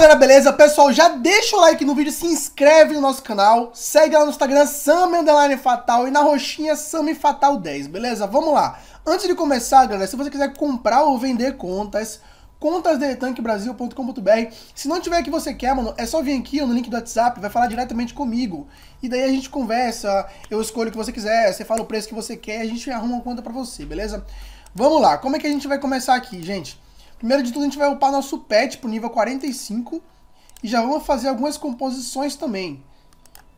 galera, beleza? Pessoal, já deixa o like no vídeo, se inscreve no nosso canal, segue lá no Instagram, Fatal e na roxinha SamFatal10, beleza? Vamos lá. Antes de começar, galera, se você quiser comprar ou vender contas, contasdetankbrasil.com.br. Se não tiver o que você quer, mano, é só vir aqui no link do WhatsApp, vai falar diretamente comigo. E daí a gente conversa, eu escolho o que você quiser, você fala o preço que você quer, a gente arruma uma conta pra você, beleza? Vamos lá, como é que a gente vai começar aqui, gente? Primeiro de tudo, a gente vai upar nosso pet pro nível 45. E já vamos fazer algumas composições também.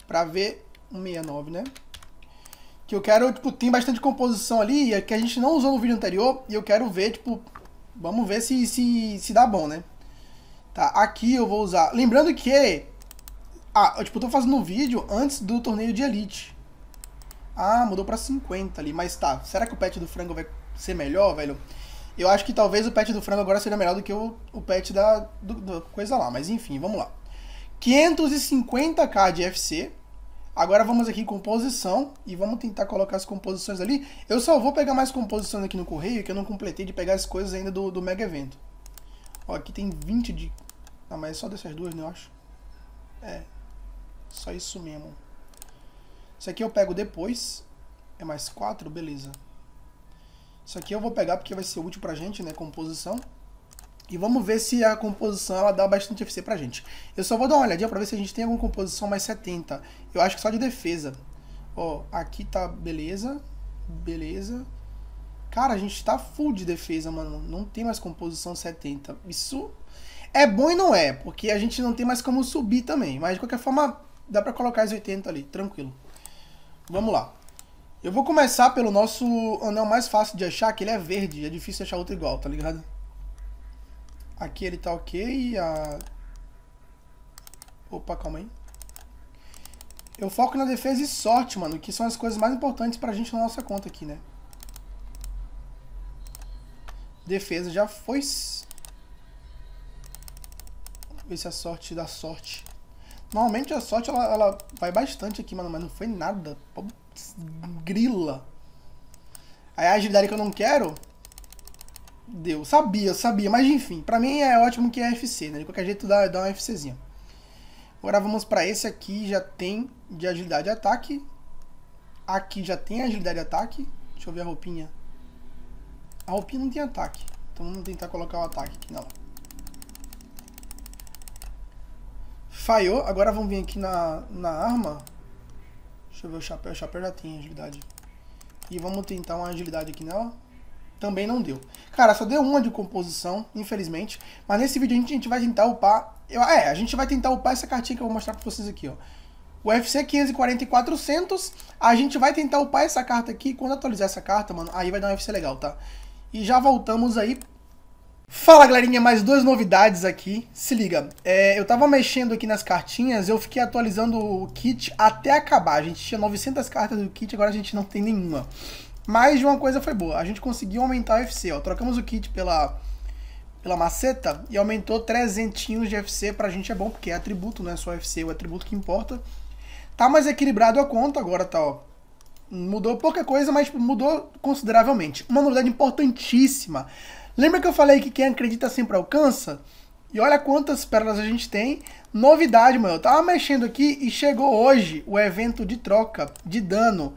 Pra ver... 169, né? Que eu quero, tipo, tem bastante composição ali é que a gente não usou no vídeo anterior. E eu quero ver, tipo, vamos ver se, se, se dá bom, né? Tá, aqui eu vou usar... Lembrando que... Ah, eu, tipo, tô fazendo um vídeo antes do torneio de Elite. Ah, mudou pra 50 ali, mas tá. Será que o pet do frango vai ser melhor, velho? Eu acho que talvez o pet do frango agora seja melhor do que o, o pet da do, do coisa lá, mas enfim, vamos lá. 550k de FC. Agora vamos aqui em composição e vamos tentar colocar as composições ali. Eu só vou pegar mais composições aqui no correio, que eu não completei de pegar as coisas ainda do, do mega evento. Ó, aqui tem 20 de... Ah, mas é só dessas duas, né, eu acho. É, só isso mesmo. Isso aqui eu pego depois. É mais 4, beleza. Isso aqui eu vou pegar porque vai ser útil pra gente, né? Composição. E vamos ver se a composição ela dá bastante FC pra gente. Eu só vou dar uma olhadinha pra ver se a gente tem alguma composição mais 70. Eu acho que só de defesa. Ó, aqui tá beleza. Beleza. Cara, a gente tá full de defesa, mano. Não tem mais composição 70. Isso é bom e não é, porque a gente não tem mais como subir também. Mas de qualquer forma, dá pra colocar as 80 ali, tranquilo. Vamos lá. Eu vou começar pelo nosso anel mais fácil de achar, que ele é verde. É difícil achar outro igual, tá ligado? Aqui ele tá ok. A... Opa, calma aí. Eu foco na defesa e sorte, mano. Que são as coisas mais importantes pra gente na nossa conta aqui, né? Defesa já foi. Vamos ver se a sorte dá sorte. Normalmente a sorte ela, ela vai bastante aqui, mano. Mas não foi nada grila. Aí a agilidade que eu não quero, deu. Sabia, sabia, mas enfim, pra mim é ótimo que é FC, né? De qualquer jeito dá, dá um FCzinho. Agora vamos pra esse aqui, já tem de agilidade e ataque. Aqui já tem agilidade e ataque. Deixa eu ver a roupinha. A roupinha não tem ataque, então vamos tentar colocar o ataque aqui nela. Falhou, agora vamos vir aqui na, na arma. Deixa eu ver o chapéu. O chapéu já tem agilidade. E vamos tentar uma agilidade aqui nela. Também não deu. Cara, só deu uma de composição, infelizmente. Mas nesse vídeo a gente, vai tentar upar... Eu, é, a gente vai tentar upar essa cartinha que eu vou mostrar pra vocês aqui, ó. O UFC 540 A gente vai tentar upar essa carta aqui. Quando atualizar essa carta, mano, aí vai dar um UFC legal, tá? E já voltamos aí Fala galerinha, mais duas novidades aqui. Se liga, é, eu tava mexendo aqui nas cartinhas, eu fiquei atualizando o kit até acabar. A gente tinha 900 cartas do kit, agora a gente não tem nenhuma. Mas de uma coisa foi boa, a gente conseguiu aumentar o FC, ó. Trocamos o kit pela, pela maceta e aumentou 300 de FC, pra gente é bom, porque é atributo, não é só FC, é o atributo que importa. Tá mais equilibrado a conta agora, tá, ó. Mudou pouca coisa, mas mudou consideravelmente. Uma novidade importantíssima Lembra que eu falei que quem acredita sempre alcança? E olha quantas pérolas a gente tem. Novidade, mano. Eu tava mexendo aqui e chegou hoje o evento de troca de dano.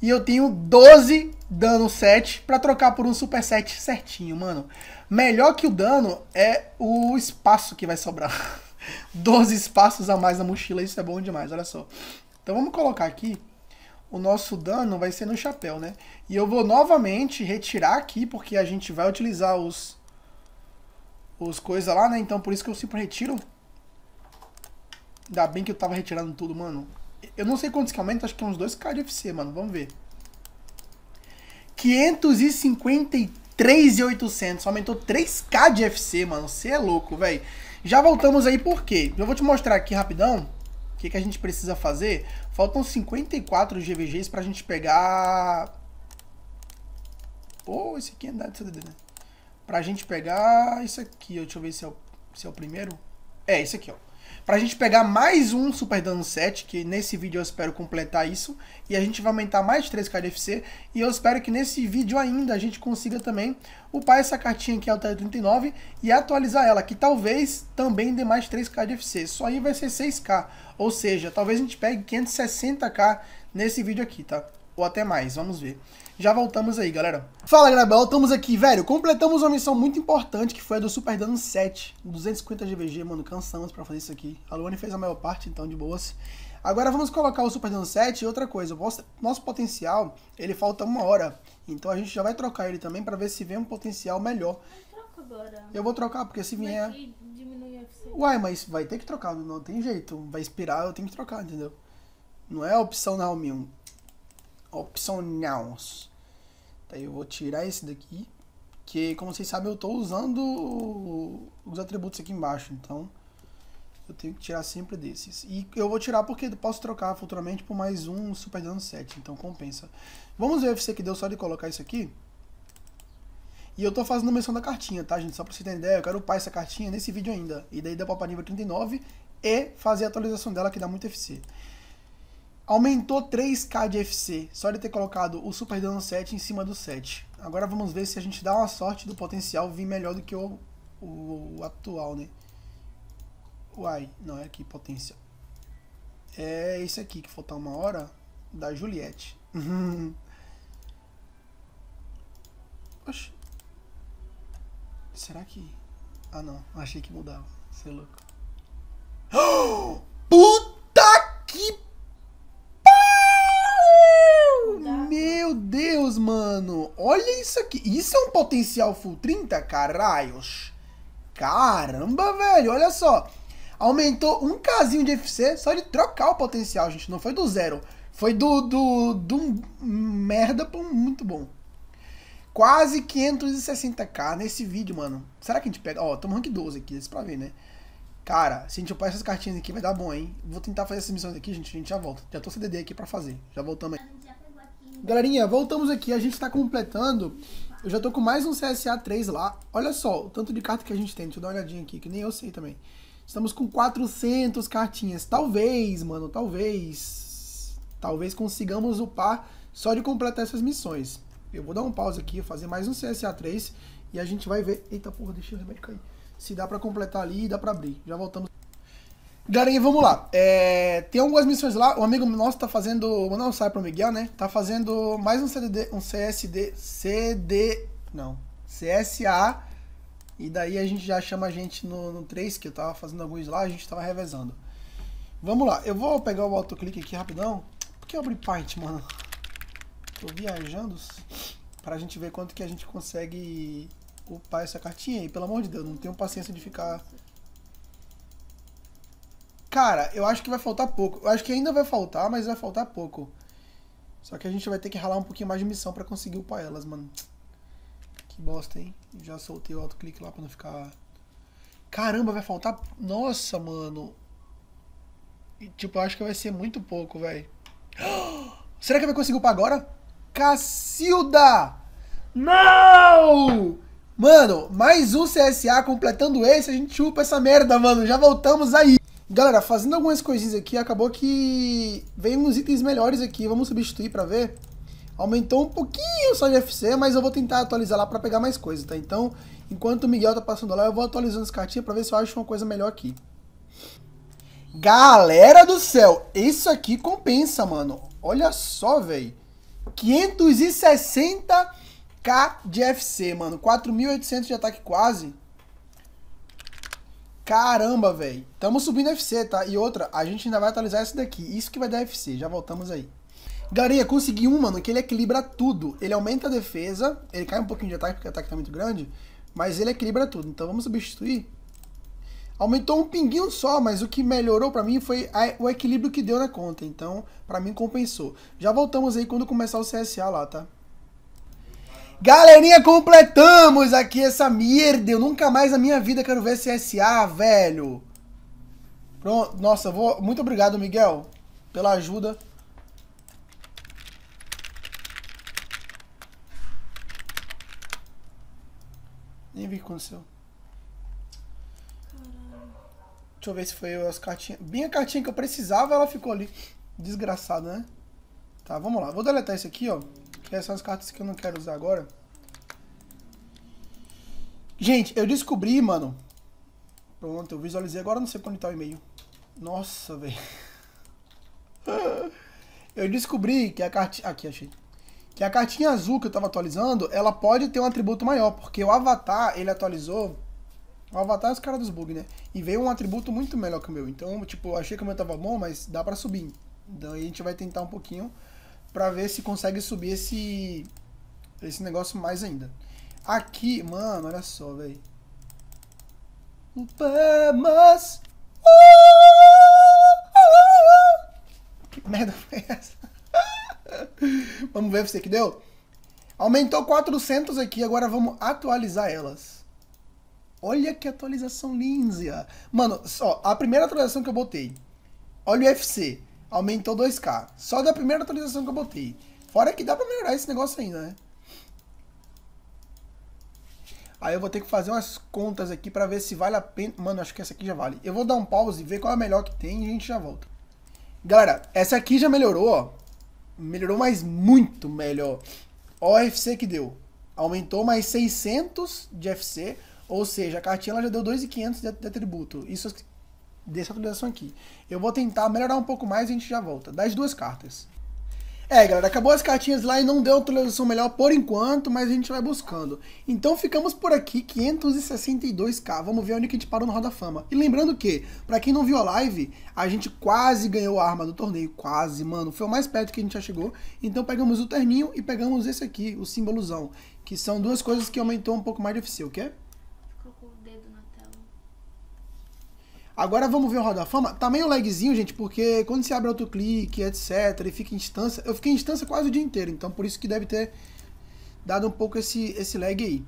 E eu tenho 12 dano 7 para trocar por um super set certinho, mano. Melhor que o dano é o espaço que vai sobrar. 12 espaços a mais na mochila, isso é bom demais, olha só. Então vamos colocar aqui o nosso dano vai ser no chapéu, né? E eu vou novamente retirar aqui, porque a gente vai utilizar os, os coisas lá, né? Então por isso que eu sempre retiro. Ainda bem que eu tava retirando tudo, mano. Eu não sei quantos que aumenta, acho que é uns 2k de FC, mano. Vamos ver. 553,800. Aumentou 3k de FC, mano. Você é louco, velho. Já voltamos aí por quê? Eu vou te mostrar aqui rapidão que, que a gente precisa fazer? Faltam 54 GVGs para a gente pegar... Pô, esse aqui é da né? Pra gente pegar isso aqui, deixa eu ver se é o, se é o primeiro. É, esse aqui, ó para a gente pegar mais um super dano 7, que nesse vídeo eu espero completar isso, e a gente vai aumentar mais 3k de FC, e eu espero que nesse vídeo ainda a gente consiga também upar essa cartinha aqui Altair 39 e atualizar ela, que talvez também dê mais 3k de FC, só aí vai ser 6k, ou seja, talvez a gente pegue 560k nesse vídeo aqui, tá? Ou até mais, vamos ver. Já voltamos aí, galera. Fala, Grabel. Estamos aqui, velho. Completamos uma missão muito importante, que foi a do Super Dano 7. 250 GVG, mano. Cansamos pra fazer isso aqui. A Luane fez a maior parte, então, de boas. Agora vamos colocar o Super Dano 7 e outra coisa. Nosso, nosso potencial, ele falta uma hora. Então a gente já vai trocar ele também pra ver se vem um potencial melhor. agora. Eu vou trocar, porque se vier... Uai, mas vai ter que trocar, não tem jeito. Vai expirar, eu tenho que trocar, entendeu? Não é opção não, meu. Opção não. Aí eu vou tirar esse daqui, que como vocês sabem eu estou usando os atributos aqui embaixo, então eu tenho que tirar sempre desses. E eu vou tirar porque posso trocar futuramente por mais um Super Dano 7, então compensa. Vamos ver o FC que deu só de colocar isso aqui. E eu tô fazendo menção da cartinha, tá, gente? Só pra você ter ideia, eu quero upar essa cartinha nesse vídeo ainda. E daí dá pra nível 39 e fazer a atualização dela que dá muito FC. Aumentou 3k de FC, só de ter colocado o Super Dano 7 em cima do 7. Agora vamos ver se a gente dá uma sorte do potencial vir melhor do que o, o, o atual, né? Uai, não é aqui, potencial. É esse aqui, que faltar uma hora, da Juliette. Oxi. Será que... Ah, não. Achei que mudava. Você é louco. Oh! mano. Olha isso aqui. Isso é um potencial full 30, caralhos. Caramba, velho. Olha só. Aumentou um casinho de FC só de trocar o potencial, gente. Não foi do zero. Foi do, do, do um merda pra um muito bom. Quase 560k nesse vídeo, mano. Será que a gente pega? Ó, no rank 12 aqui, isso pra ver, né? Cara, se a gente upar essas cartinhas aqui, vai dar bom, hein? Vou tentar fazer essas missões aqui, gente. A gente já volta. Já tô CDD aqui pra fazer. Já voltamos aí. Galerinha, voltamos aqui. A gente está completando. Eu já tô com mais um CSA 3 lá. Olha só o tanto de carta que a gente tem. Deixa eu dar uma olhadinha aqui, que nem eu sei também. Estamos com 400 cartinhas. Talvez, mano, talvez. Talvez consigamos upar só de completar essas missões. Eu vou dar um pause aqui, fazer mais um CSA 3 e a gente vai ver. Eita porra, deixa o remédio cair. Se dá pra completar ali e dá pra abrir. Já voltamos. Galerinha, vamos lá. É, tem algumas missões lá. Um amigo nosso tá fazendo. Mandar um salve pro Miguel, né? Tá fazendo mais um CDD. Um CSD. CD. Não. CSA. E daí a gente já chama a gente no, no 3, que eu tava fazendo alguns lá, a gente tava revezando. Vamos lá. Eu vou pegar o autoclique aqui rapidão. Por que eu abri Paint, mano? Tô viajando pra gente ver quanto que a gente consegue upar essa cartinha. E pelo amor de Deus, não tenho paciência de ficar Cara, eu acho que vai faltar pouco. Eu acho que ainda vai faltar, mas vai faltar pouco. Só que a gente vai ter que ralar um pouquinho mais de missão para conseguir upar elas, mano. Que bosta, hein? Já soltei o autoclique lá pra não ficar... Caramba, vai faltar... Nossa, mano. E, tipo, eu acho que vai ser muito pouco, velho. Será que vai conseguir upar agora? Cacilda! Não! Mano, mais um CSA completando esse, a gente upa essa merda, mano. Já voltamos aí. Galera, fazendo algumas coisinhas aqui, acabou que veio uns itens melhores aqui. Vamos substituir para ver. Aumentou um pouquinho só de FC, mas eu vou tentar atualizar lá para pegar mais coisa, tá? Então, enquanto o Miguel tá passando lá, eu vou atualizando as cartinhas para ver se eu acho uma coisa melhor aqui. Galera do céu, isso aqui compensa, mano. Olha só, velho. 560k de FC, mano. 4.800 de ataque quase. Caramba, velho. Tamo subindo FC, tá? E outra, a gente ainda vai atualizar essa daqui. Isso que vai dar FC. Já voltamos aí. Galerinha, consegui um, mano, que ele equilibra tudo. Ele aumenta a defesa. Ele cai um pouquinho de ataque, porque o ataque tá muito grande. Mas ele equilibra tudo. Então vamos substituir. Aumentou um pinguinho só, mas o que melhorou para mim foi a, o equilíbrio que deu na conta. Então, para mim compensou. Já voltamos aí quando começar o CSA lá, tá? Galerinha, completamos aqui essa merda. Eu nunca mais na minha vida quero ver CSA, velho. Pronto, nossa, vou... Muito obrigado, Miguel, pela ajuda. Nem vi o que aconteceu. Deixa eu ver se foi as cartinhas. Bem a cartinha que eu precisava, ela ficou ali. Desgraçado, né? Tá, vamos lá. Vou deletar isso aqui, ó. Essas são as cartas que eu não quero usar agora. Gente, eu descobri, mano. Pronto, eu visualizei. Agora não sei quando tá o e-mail. Nossa, velho. Eu descobri que a cartinha... Aqui, achei. Que a cartinha azul que eu tava atualizando, ela pode ter um atributo maior. Porque o avatar, ele atualizou... O avatar é os caras dos bugs, né? E veio um atributo muito melhor que o meu. Então, tipo, achei que o meu tava bom, mas dá pra subir. Então a gente vai tentar um pouquinho para ver se consegue subir esse esse negócio mais ainda. Aqui, mano, olha só, velho. Vamos! Que merda foi essa? vamos ver se que deu. Aumentou 400 aqui, agora vamos atualizar elas. Olha que atualização linda. Mano, só, a primeira atualização que eu botei. Olha o UFC aumentou 2k. Só da primeira atualização que eu botei. Fora que dá pra melhorar esse negócio ainda, né? Aí eu vou ter que fazer umas contas aqui pra ver se vale a pena. Mano, acho que essa aqui já vale. Eu vou dar um pause e ver qual é a melhor que tem e a gente já volta. Galera, essa aqui já melhorou, ó. Melhorou, mas muito melhor. Ó a FC que deu. Aumentou mais 600 de FC. Ou seja, a cartinha ela já deu 2.500 de, de atributo. Isso dessa atualização aqui. Eu vou tentar melhorar um pouco mais e a gente já volta. Das duas cartas. É, galera, acabou as cartinhas lá e não deu atualização melhor por enquanto, mas a gente vai buscando. Então ficamos por aqui, 562k. Vamos ver onde que a gente parou no Roda Fama. E lembrando que, para quem não viu a live, a gente quase ganhou a arma do torneio. Quase, mano. Foi o mais perto que a gente já chegou. Então pegamos o terninho e pegamos esse aqui, o símbolozão. Que são duas coisas que aumentou um pouco mais de FC, o quê? Agora vamos ver o Hall da Fama. Tá meio lagzinho, gente, porque quando você abre autoclique, etc, e fica em instância... Eu fiquei em instância quase o dia inteiro, então por isso que deve ter dado um pouco esse, esse lag aí.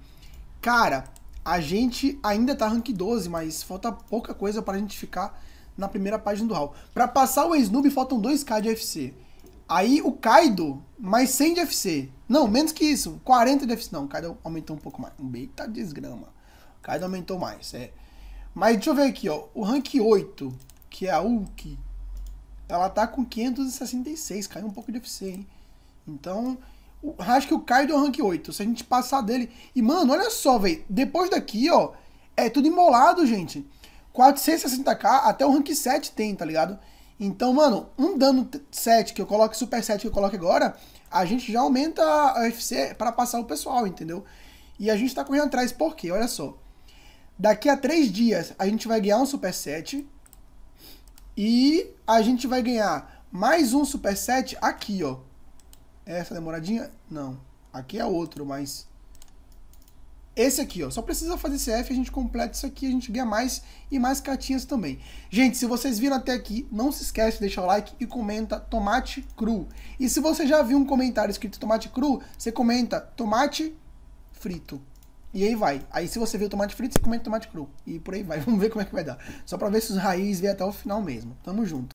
Cara, a gente ainda tá rank 12, mas falta pouca coisa pra gente ficar na primeira página do Hall. Pra passar o Snoop, faltam 2k de UFC. Aí o Kaido, mais 100 de FC. Não, menos que isso, 40 de FC. Não, o Kaido aumentou um pouco mais. Eita desgrama. O Kaido aumentou mais, é. Mas deixa eu ver aqui, ó. O rank 8, que é a Hulk, ela tá com 566, caiu um pouco de FC, hein? Então, o, acho que o Kaido é o rank 8. Se a gente passar dele. E, mano, olha só, velho. Depois daqui, ó, é tudo embolado, gente. 460k até o rank 7 tem, tá ligado? Então, mano, um dano 7 que eu coloco, super 7 que eu coloco agora, a gente já aumenta a UFC para passar o pessoal, entendeu? E a gente tá correndo atrás por quê olha só. Daqui a três dias a gente vai ganhar um superset e a gente vai ganhar mais um superset aqui, ó. É essa demoradinha, não. Aqui é outro, mas... Esse aqui, ó. Só precisa fazer CF, a gente completa isso aqui, a gente ganha mais e mais cartinhas também. Gente, se vocês viram até aqui, não se esquece de deixar o like e comenta tomate cru. E se você já viu um comentário escrito tomate cru, você comenta tomate frito. E aí vai. Aí se você vê o tomate frito, você comenta tomate cru. E por aí vai. Vamos ver como é que vai dar. Só pra ver se os raízes vêm até o final mesmo. Tamo junto.